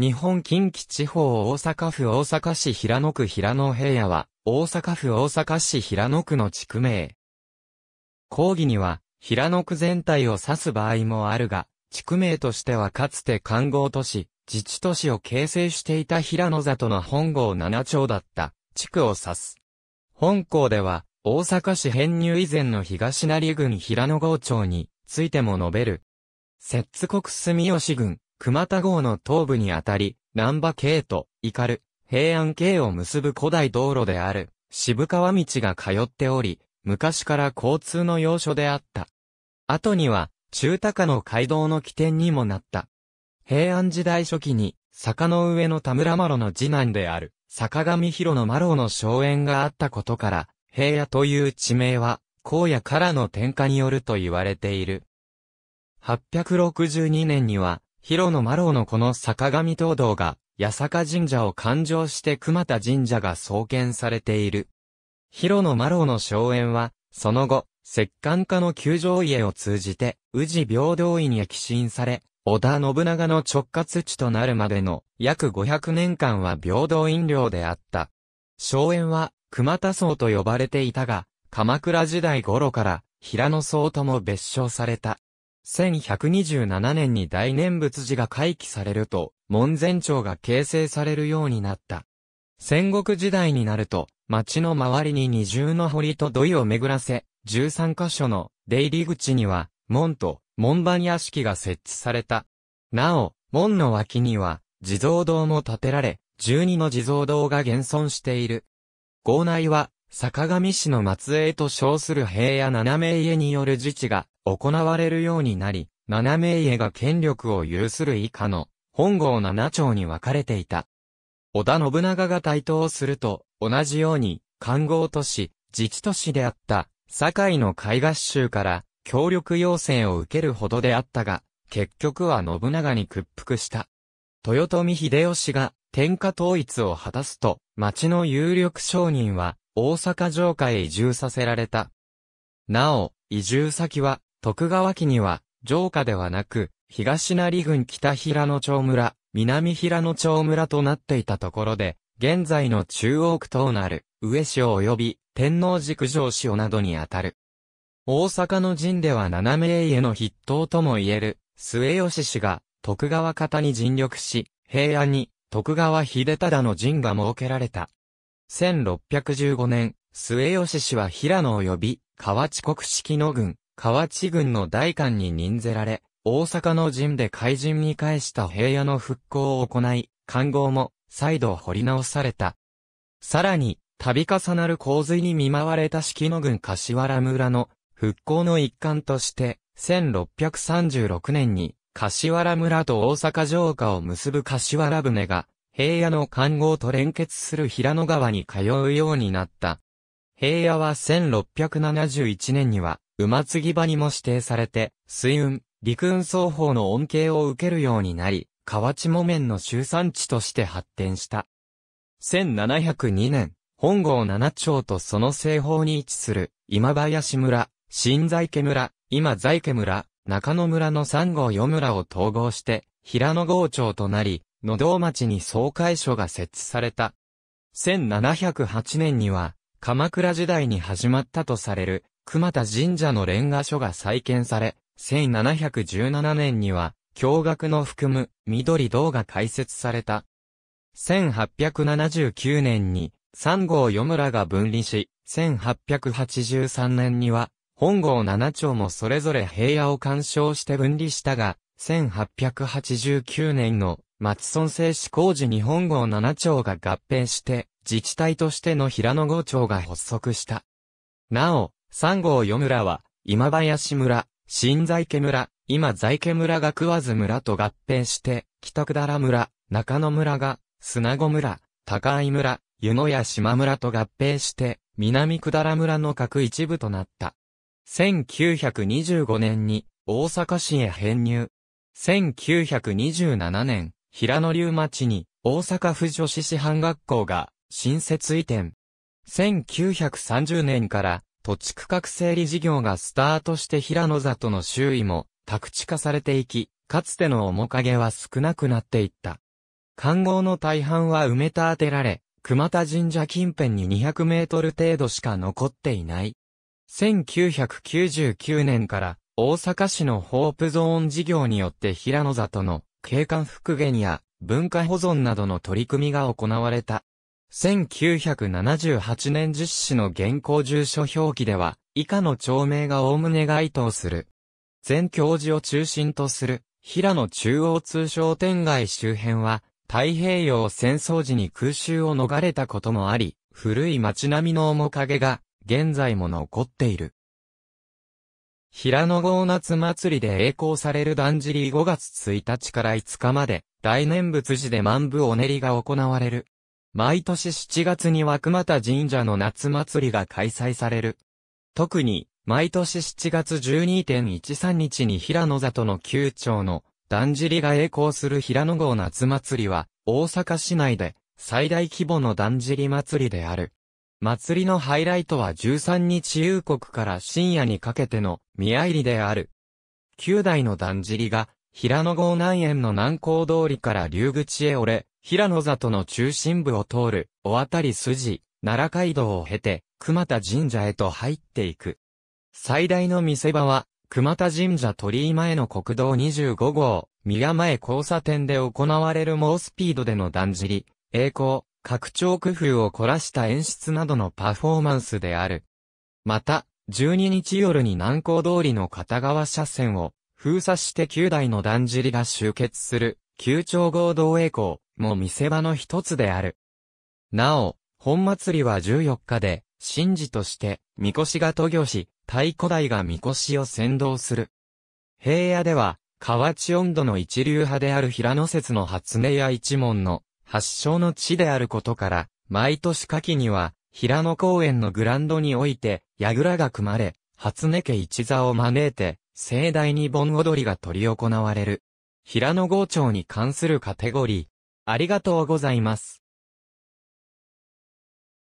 日本近畿地方大阪府大阪市平野区平野平野は、大阪府大阪市平野区の地区名。講義には、平野区全体を指す場合もあるが、地区名としてはかつて官合都市、自治都市を形成していた平野里の本郷七町だった地区を指す。本校では、大阪市編入以前の東成郡平野郷町についても述べる。摂津国住吉郡、熊田号の東部にあたり、南波系と、怒る、平安系を結ぶ古代道路である、渋川道が通っており、昔から交通の要所であった。後には、中高の街道の起点にもなった。平安時代初期に、坂の上の田村麻呂の次男である、坂上広の麻呂の荘園があったことから、平野という地名は、荒野からの転化によると言われている。862年には、広野麻呂のこの坂上東道が、八坂神社を勘定して熊田神社が創建されている。広野麻呂の荘園は、その後、石棺家の九城家を通じて、宇治平等院へ寄進され、織田信長の直轄地となるまでの約500年間は平等院領であった。荘園は熊田荘と呼ばれていたが、鎌倉時代頃から平野荘とも別称された。1127年に大念仏寺が回帰されると、門前町が形成されるようになった。戦国時代になると、町の周りに二重の堀と土井を巡らせ、13カ所の出入り口には、門と門番屋敷が設置された。なお、門の脇には、地蔵堂も建てられ、12の地蔵堂が現存している。校内は、坂上市の末裔と称する平野七名家による自治が行われるようになり、七名家が権力を有する以下の本郷七町に分かれていた。織田信長が台頭すると、同じように、官号都市、自治都市であった、堺の海合衆から協力要請を受けるほどであったが、結局は信長に屈服した。豊臣秀吉が天下統一を果たすと、町の有力商人は大阪城下へ移住させられた。なお、移住先は、徳川家には、城下ではなく、東成郡北平野町村、南平野町村となっていたところで、現在の中央区となる、上市及び、天皇寺九条などにあたる。大阪の陣では七名家の筆頭とも言える、末吉氏が、徳川方に尽力し、平安に、徳川秀忠の陣が設けられた。1615年、末吉氏は平野及び、河内国式の軍、河内軍の大官に任ぜられ、大阪の陣で海人に返した平野の復興を行い、官号も再度掘り直された。さらに、度重なる洪水に見舞われた式の軍柏原村の復興の一環として、1636年に柏原村と大阪城下を結ぶ柏原船が平野の官号と連結する平野川に通うようになった。平野は1671年には、馬継ぎ場にも指定されて、水運、陸運双方の恩恵を受けるようになり、河内木綿の集産地として発展した。1702年、本郷七町とその西方に位置する、今林村、新在家村、今在家村、中野村の三郷四村を統合して、平野郷町となり、野道町に総会所が設置された。1708年には、鎌倉時代に始まったとされる、熊田神社のレンガ所が再建され、1717年には、驚愕の含む緑道が開設された。1879年に、三号四村が分離し、1883年には、本郷七町もそれぞれ平野を干渉して分離したが、1889年の松村製紙工事日本号7町が合併して、自治体としての平野号町が発足した。なお、3号与村は、今林村、新在家村、今在家村が食わず村と合併して、北だ田村、中野村が、砂子村、高井村、湯野屋島村と合併して、南だ田村の各一部となった。1925年に、大阪市へ編入。1927年、平野流町に大阪府女子師範学校が新設移転。1930年から土地区画整理事業がスタートして平野里の周囲も宅地化されていき、かつての面影は少なくなっていった。環号の大半は埋めた当てられ、熊田神社近辺に200メートル程度しか残っていない。1999年から大阪市のホープゾーン事業によって平野里の景観復元や文化保存などの取り組みが行われた。1978年実施の現行住所表記では、以下の町名が概ね該当する。全教授を中心とする、平野中央通商店街周辺は、太平洋戦争時に空襲を逃れたこともあり、古い街並みの面影が、現在も残っている。平野郷夏祭りで栄光されるだんじり5月1日から5日まで、大念仏寺で万部お練りが行われる。毎年7月には熊田神社の夏祭りが開催される。特に、毎年7月12.13日に平野里の旧町の、だんじりが栄光する平野郷夏祭りは、大阪市内で、最大規模のだんじり祭りである。祭りのハイライトは13日夕刻から深夜にかけての宮入りである。九代のだんじりが、平野郷南園の南高通りから竜口へ折れ、平野里の中心部を通る、お渡り筋、奈良街道を経て、熊田神社へと入っていく。最大の見せ場は、熊田神社鳥居前の国道25号、宮前交差点で行われる猛スピードでのだんじり、栄光、拡張工夫を凝らした演出などのパフォーマンスである。また、12日夜に南港通りの片側車線を封鎖して9台のだんじりが集結する、9長合同栄光も見せ場の一つである。なお、本祭りは14日で、神事として、神輿が渡御し、太鼓台が神輿を先導する。平野では、河内温度の一流派である平野説の初音や一門の発祥の地であることから、毎年夏季には、平野公園のグランドにおいて、櫓が組まれ、初音家一座を招いて、盛大に盆踊りが執り行われる。平野郷町に関するカテゴリー。ありがとうございます。